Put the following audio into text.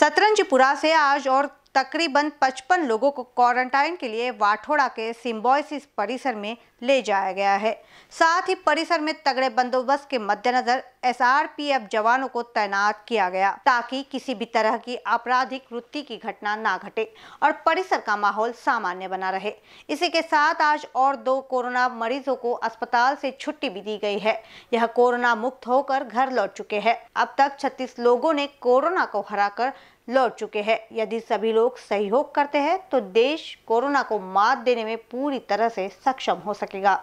शतरंजपुरा से आज और तकरीबन 55 लोगों को क्वारंटाइन के लिए वाठोड़ा के सिम्बॉयसिस परिसर में ले जाया गया है साथ ही परिसर में तगड़े बंदोबस्त के मद्देनजर एसआरपीएफ जवानों को तैनात किया गया ताकि किसी भी तरह की आपराधिक वृत्ति की घटना ना घटे और परिसर का माहौल सामान्य बना रहे इसी के साथ आज और दो कोरोना मरीजों को अस्पताल से छुट्टी भी दी गई है यह कोरोना मुक्त होकर घर लौट चुके हैं अब तक छत्तीस लोगों ने कोरोना को हरा लौट चुके हैं यदि सभी लोग सहयोग करते हैं तो देश कोरोना को मात देने में पूरी तरह से सक्षम हो सकेगा